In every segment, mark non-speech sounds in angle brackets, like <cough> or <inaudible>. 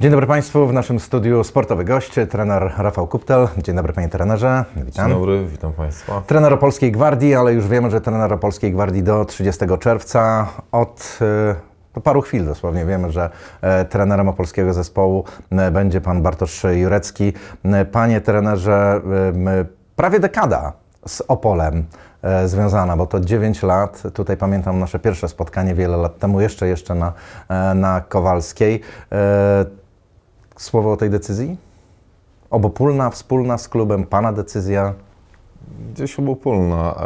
Dzień dobry Państwu, w naszym studiu sportowy goście, trener Rafał Kuptel. Dzień dobry Panie trenerze, witam. Dzień dobry, witam Państwa. Trener Opolskiej Gwardii, ale już wiemy, że trener Opolskiej Gwardii do 30 czerwca od e, paru chwil dosłownie wiemy, że e, trenerem opolskiego zespołu e, będzie Pan Bartosz Jurecki. Panie trenerze, prawie dekada z Opolem związana, bo to 9 lat. Tutaj pamiętam nasze pierwsze spotkanie wiele lat temu, jeszcze jeszcze na, na Kowalskiej słowo o tej decyzji? Obopólna, wspólna z klubem, Pana decyzja? Gdzieś obopólna.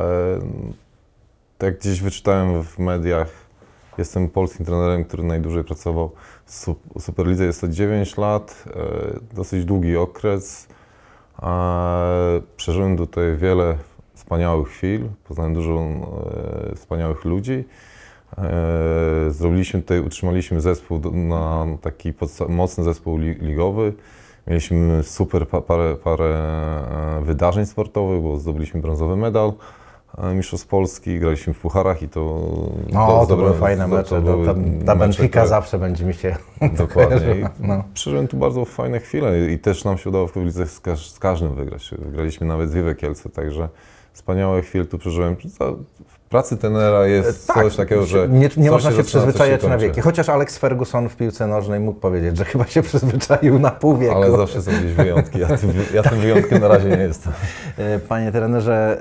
Tak gdzieś wyczytałem w mediach, jestem polskim trenerem, który najdłużej pracował w Superlidze. Jest to 9 lat, e, dosyć długi okres. E, przeżyłem tutaj wiele wspaniałych chwil, poznałem dużo wspaniałych ludzi. E, zrobiliśmy tutaj, utrzymaliśmy zespół na taki mocny zespół ligowy. Mieliśmy super parę, parę e, wydarzeń sportowych, bo zdobyliśmy brązowy medal e, mistrzostw Polski, graliśmy w pucharach i to... No, to, to były dobre, fajne mecze. To, to, ta, ta mecze, tak. zawsze będzie mi się <laughs> Dokładnie. No. Przeżyłem tu bardzo fajne chwile i też nam się udało w Kowicach z, z każdym wygrać. Wygraliśmy nawet z Wiwe Kielce, także wspaniałe chwile tu przeżyłem. W pracy tenera jest e, tak, coś takiego, że. Nie, nie można się, się przyzwyczajać na wieki. Chociaż Alex Ferguson w piłce nożnej mógł powiedzieć, że chyba się przyzwyczaił na pół wieku. Ale zawsze są gdzieś wyjątki. Ja, tym, ja tym wyjątkiem na razie nie jestem. E, panie trenerze,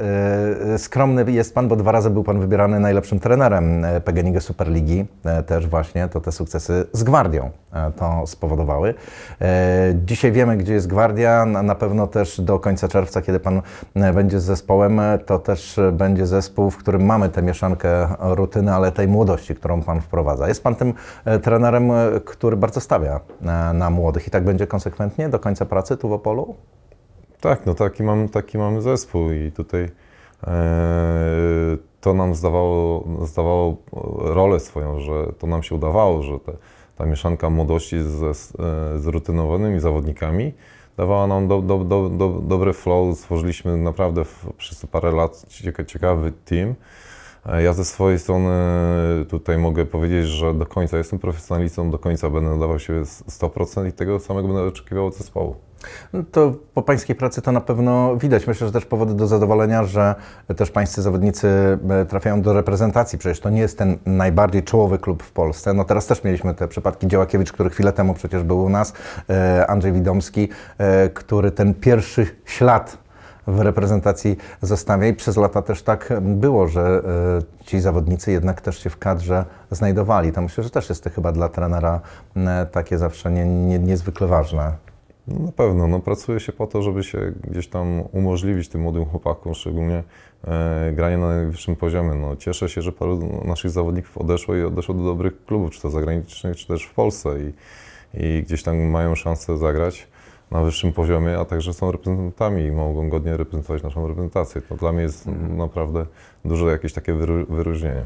e, skromny jest pan, bo dwa razy był pan wybierany najlepszym trenerem PGNiG Superligi. Też właśnie to te sukcesy z Gwardią. E, to spowodowały. E, dzisiaj wiemy, gdzie jest gwardia. Na pewno też do końca czerwca, kiedy pan e, będzie z zespołem, to też będzie zespół, w którym mamy tę mieszankę rutyny, ale tej młodości, którą pan wprowadza. Jest pan tym trenerem, który bardzo stawia na młodych i tak będzie konsekwentnie do końca pracy tu w Opolu? Tak, no taki, taki mamy zespół i tutaj to nam zdawało, zdawało rolę swoją, że to nam się udawało, że te ta mieszanka młodości z e, z rutynowanymi zawodnikami dawała nam do, do, do, do, dobry flow. Stworzyliśmy naprawdę przez parę lat ciekawy team. E, ja ze swojej strony tutaj mogę powiedzieć, że do końca jestem profesjonalistą, do końca będę dawał się 100% i tego samego będę oczekiwał od zespołu. No to po pańskiej pracy to na pewno widać. Myślę, że też powody do zadowolenia, że też pańscy zawodnicy e, trafiają do reprezentacji. Przecież to nie jest ten najbardziej czołowy klub w Polsce. No teraz też mieliśmy te przypadki Działakiewicz, który chwilę temu przecież był u nas, e, Andrzej Widomski, e, który ten pierwszy ślad w reprezentacji zostawia i przez lata też tak było, że ci zawodnicy jednak też się w kadrze znajdowali. To myślę, że też jest to chyba dla trenera takie zawsze nie, nie, niezwykle ważne. No na pewno, no pracuje się po to, żeby się gdzieś tam umożliwić tym młodym chłopakom, szczególnie e, granie na najwyższym poziomie. No, cieszę się, że paru naszych zawodników odeszło i odeszło do dobrych klubów, czy to zagranicznych, czy też w Polsce i, i gdzieś tam mają szansę zagrać na wyższym poziomie, a także są reprezentantami i mogą godnie reprezentować naszą reprezentację. To dla mnie jest mhm. naprawdę duże jakieś takie wyróżnienie.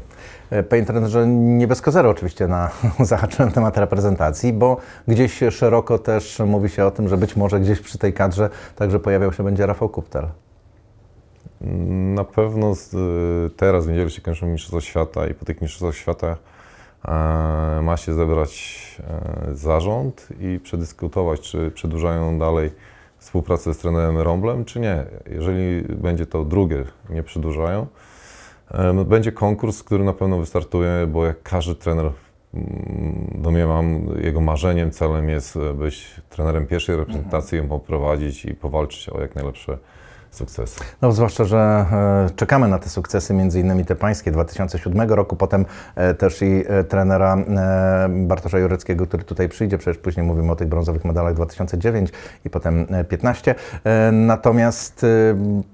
E, panie trenerze, nie bez kozery oczywiście na, <laughs> zahaczyłem temat reprezentacji, bo gdzieś szeroko też mówi się o tym, że być może gdzieś przy tej kadrze także pojawiał się będzie Rafał Kuptel. Na pewno z, y, teraz w niedzielę się kończą Mistrzostwa Świata i po tych Mistrzostwach Świata E, ma się zebrać e, zarząd i przedyskutować, czy przedłużają dalej współpracę z trenerem Romblem, czy nie. Jeżeli będzie to drugie, nie przedłużają, e, no, będzie konkurs, który na pewno wystartuje, bo jak każdy trener, mm, domniemam, jego marzeniem, celem jest być trenerem pierwszej reprezentacji, ją poprowadzić i powalczyć o jak najlepsze sukcesy. No, zwłaszcza, że e, czekamy na te sukcesy, między innymi te pańskie 2007 roku, potem e, też i e, trenera Bartosza Jureckiego, który tutaj przyjdzie, przecież później mówimy o tych brązowych medalach 2009 i potem 15. Natomiast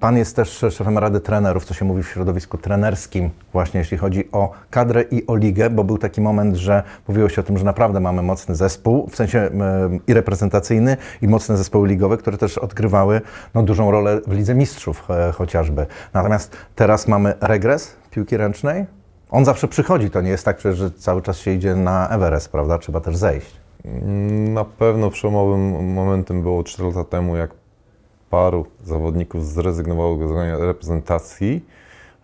pan jest też szefem Rady Trenerów, co się mówi w środowisku trenerskim, właśnie jeśli chodzi o kadrę i o ligę, bo był taki moment, że mówiło się o tym, że naprawdę mamy mocny zespół, w sensie i reprezentacyjny, i mocne zespoły ligowe, które też odgrywały no, dużą rolę w lidze Lidze Mistrzów e, chociażby. Natomiast teraz mamy regres piłki ręcznej. On zawsze przychodzi, to nie jest tak, że cały czas się idzie na Everest, prawda? Trzeba też zejść. Na pewno przełomowym momentem było 4 lata temu, jak paru zawodników zrezygnowało z reprezentacji,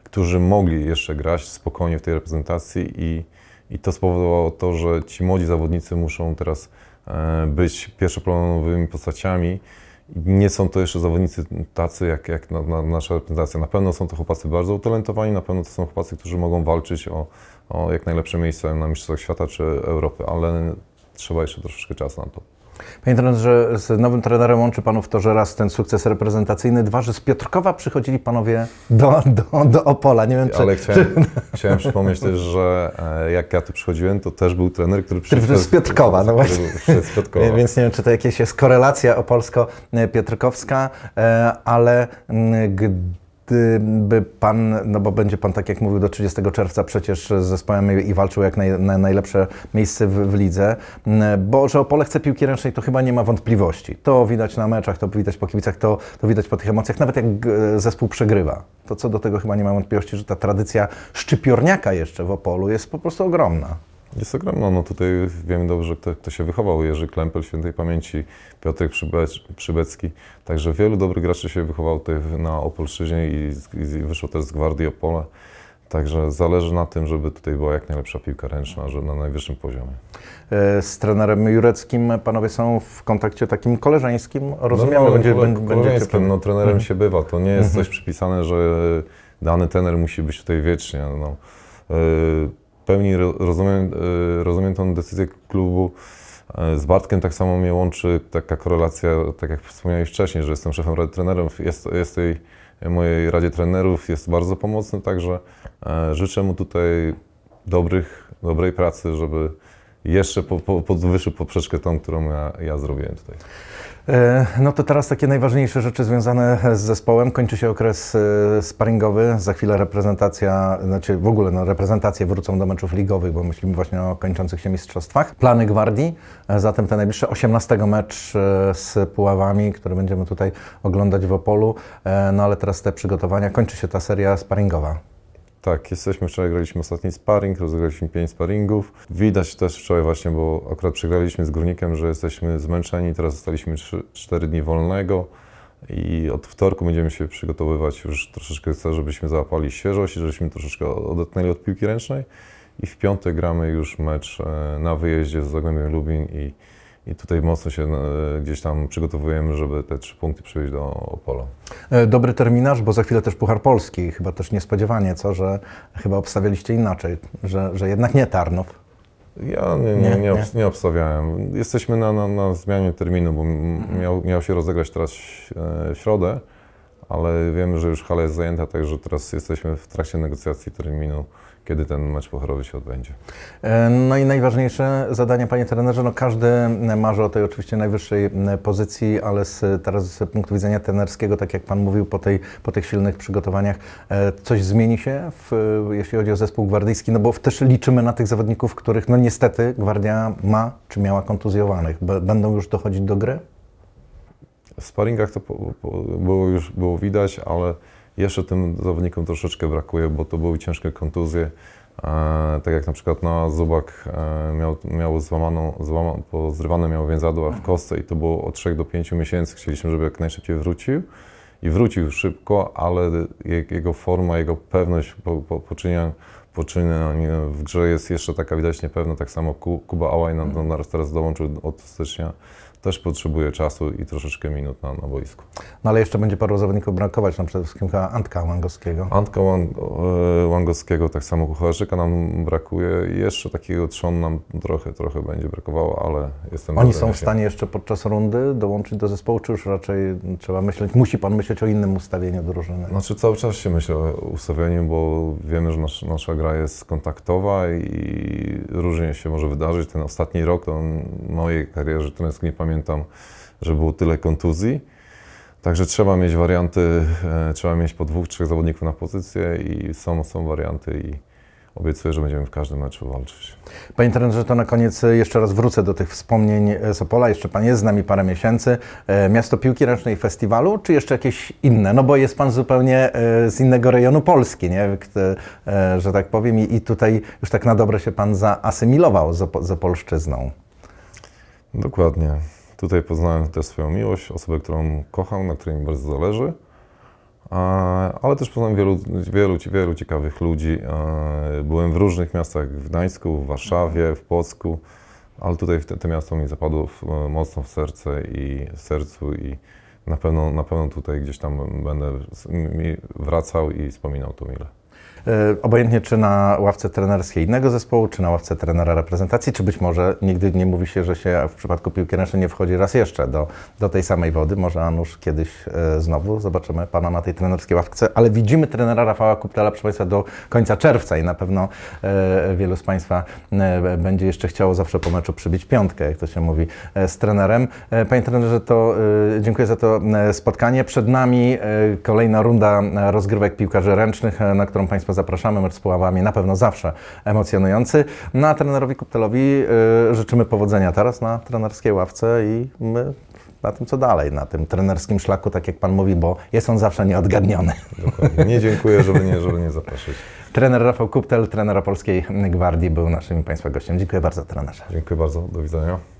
którzy mogli jeszcze grać spokojnie w tej reprezentacji i, i to spowodowało to, że ci młodzi zawodnicy muszą teraz e, być pierwszoplanowymi postaciami nie są to jeszcze zawodnicy tacy jak, jak na, na nasza reprezentacja. Na pewno są to chłopacy bardzo utalentowani, na pewno to są chłopacy, którzy mogą walczyć o, o jak najlepsze miejsce na Mistrzostwach Świata czy Europy, ale trzeba jeszcze troszeczkę czasu na to. Panie trenerze, że z nowym trenerem łączy panów to, że raz ten sukces reprezentacyjny, dwa, że z Piotrkowa przychodzili panowie do, do, do Opola. Nie wiem, czy... Ale chciałem, chciałem przypomnieć też, że e, jak ja tu przychodziłem, to też był trener, który przyszedł... No z Piotrkowa, no właśnie. Z Piotrkowa. Więc nie wiem, czy to jakaś jest korelacja opolsko-piotrkowska, e, e, ale mm, gdy gdyby pan, no bo będzie pan, tak jak mówił, do 30 czerwca przecież z zespołem i walczył jak naj, na najlepsze miejsce w, w, lidze, mm, bo że Opole chce piłki ręcznej, to chyba nie ma wątpliwości. To widać na meczach, to widać po kibicach, to, to widać po tych emocjach, nawet jak e, zespół przegrywa. To co do tego chyba nie ma wątpliwości, że ta tradycja szczypiorniaka jeszcze w Opolu jest po prostu ogromna. Jest ogromna. No tutaj wiemy dobrze, kto, kto się wychował. Jerzy Klempel, świętej pamięci, Piotr Przybecz, Przybecki. Także wielu dobrych graczy się wychowało tutaj na Opolszczyźnie i, i wyszło też z Gwardii Opole. Także zależy na tym, żeby tutaj była jak najlepsza piłka ręczna, że na najwyższym poziomie. E, z trenerem Jureckim panowie są w kontakcie takim koleżeńskim, Rozumiem, no, no, no będzie, będziecie... no trenerem mhm. się bywa, to nie jest mhm. coś przypisane, że dany trener musi być tutaj wiecznie. No. E, pełni rozumiem, e, rozumiem tą decyzję klubu. E, z Bartkiem tak samo mnie łączy taka korelacja, tak jak wspomniałeś wcześniej, że jestem szefem rady trenerów, jest, jest tej e, mojej radzie trenerów, jest bardzo pomocny, także życzę mu tutaj dobrych, dobrej pracy, żeby jeszcze po, po, podwyższył poprzeczkę tą, którą ja, ja zrobiłem tutaj. E, no to teraz takie najważniejsze rzeczy związane z zespołem. Kończy się okres e, sparingowy, za chwilę reprezentacja, znaczy w ogóle no, reprezentacje wrócą do meczów ligowych, bo myślimy właśnie o kończących się mistrzostwach. Plany Gwardii, e, zatem te najbliższe 18 mecz z Puławami, który będziemy tutaj oglądać w Opolu, no ale teraz te przygotowania, kończy się ta seria sparingowa. Tak, jesteśmy, wczoraj graliśmy ostatni sparring, rozegraliśmy pięć sparringów. Widać też wczoraj właśnie, bo akurat przegraliśmy z Górnikiem, że jesteśmy zmęczeni, teraz zostaliśmy 3, 4 dni wolnego i od wtorku będziemy się przygotowywać już troszeczkę, żebyśmy załapali świeżość i żebyśmy troszeczkę odetnęli od piłki ręcznej i w piątek gramy już mecz e, na wyjeździe z Zagłębiem Lubin i i tutaj mocno się e, gdzieś tam przygotowujemy, żeby te trzy punkty przywieźć do Opola. E, dobry terminarz, bo za chwilę też Puchar Polski. Chyba też niespodziewanie, co, że chyba obstawialiście inaczej, że, że jednak nie Tarnów. Ja nie, nie, nie, nie, nie. obstawiałem. Jesteśmy na, na, na zmianie terminu, bo miał, miał się rozegrać teraz w e, środę, ale wiemy, że już hala jest zajęta, także teraz jesteśmy w trakcie negocjacji terminu kiedy ten mecz pucharowy się odbędzie. E, no i najważniejsze zadanie panie trenerze, no każdy marzy o tej oczywiście najwyższej pozycji, ale z, teraz z punktu widzenia trenerskiego, tak jak pan mówił, po, tej, po tych silnych przygotowaniach, e, coś zmieni się, w, jeśli chodzi o zespół gwardyjski, no bo też liczymy na tych zawodników, których no niestety Gwardia ma czy miała kontuzjowanych. Będą już dochodzić do gry? W sparingach to po, po, było już było widać, ale jeszcze tym zawodnikom troszeczkę brakuje, bo to były ciężkie kontuzje. E, tak jak na przykład no, Zubak e, miał, miał złamaną, złama, po zrywane miał więzadła w kostce i to było od 3 do 5 miesięcy. Chcieliśmy, żeby jak najszybciej wrócił i wrócił szybko, ale jego forma, jego pewność po, po, poczynań w grze jest jeszcze taka widać niepewna, tak samo Kuba Ałaj nam hmm. teraz dołączył od stycznia, też potrzebuje czasu i troszeczkę minut na, na boisku. No ale jeszcze będzie paru zawodników brakować, no przede wszystkim Antka Łangowskiego. Antka Łangowskiego, e, tak samo Kucharzyka nam brakuje jeszcze takiego trzon nam trochę, trochę będzie brakowało, ale jestem... Oni są w stanie jeszcze podczas rundy dołączyć do zespołu, czy już raczej trzeba myśleć, musi Pan myśleć o innym ustawieniu drużyny? Znaczy cały czas się myślę o ustawieniu, bo wiemy, że nasz, nasza gra która jest kontaktowa i różnie się może wydarzyć. Ten ostatni rok to mojej karierze trenerskiej nie pamiętam, że było tyle kontuzji. Także trzeba mieć warianty, e, trzeba mieć po dwóch, trzech zawodników na pozycję i są, są warianty i obiecuję, że będziemy w każdym meczu walczyć. Panie trenerze, to na koniec jeszcze raz wrócę do tych wspomnień Sopola. Jeszcze pan jest z nami parę miesięcy. E, miasto Piłki Ręcznej Festiwalu, czy jeszcze jakieś inne? No bo jest pan zupełnie e, z innego rejonu Polski, nie? E, że tak powiem. I tutaj już tak na dobre się pan zaasymilował z polszczyzną. Dokładnie. Tutaj poznałem też swoją miłość, osobę, którą kocham, na której mi bardzo zależy. E, ale też poznałem wielu, wielu, wielu ciekawych ludzi. E, byłem w różnych miastach, w Gdańsku, w Warszawie, w Płocku, ale tutaj te, te miasto mi zapadło w, e, mocno w serce i w sercu i na pewno, na pewno tutaj gdzieś tam będę wracał i wspominał to mile. E, obojętnie czy na ławce trenerskiej innego zespołu, czy na ławce trenera reprezentacji, czy być może nigdy nie mówi się, że się w przypadku piłki ręcznej nie wchodzi raz jeszcze do, do tej samej wody. Może Anusz kiedyś e, znowu zobaczymy Pana na tej trenerskiej ławce, ale widzimy trenera Rafała Kuptela, proszę Państwa, do końca czerwca i na pewno e, wielu z Państwa będzie jeszcze chciało zawsze po meczu przybić piątkę, jak to się mówi, z trenerem. Panie trenerze, to dziękuję za to spotkanie. Przed nami kolejna runda rozgrywek piłkarzy ręcznych, na którą Państwo zapraszamy. Mecz z Puławami na pewno zawsze emocjonujący. No a trenerowi Kuptelowi y, życzymy powodzenia teraz na trenerskiej ławce i my na tym, co dalej, na tym trenerskim szlaku, tak jak Pan mówi, bo jest on zawsze nieodgadniony. Dokładnie. Nie dziękuję, żeby nie, żeby nie zaprosić. Trener Rafał Kuptel, trenera Polskiej Gwardii, był naszymi Państwa gościem. Dziękuję bardzo, trenerze. Dziękuję bardzo, do widzenia.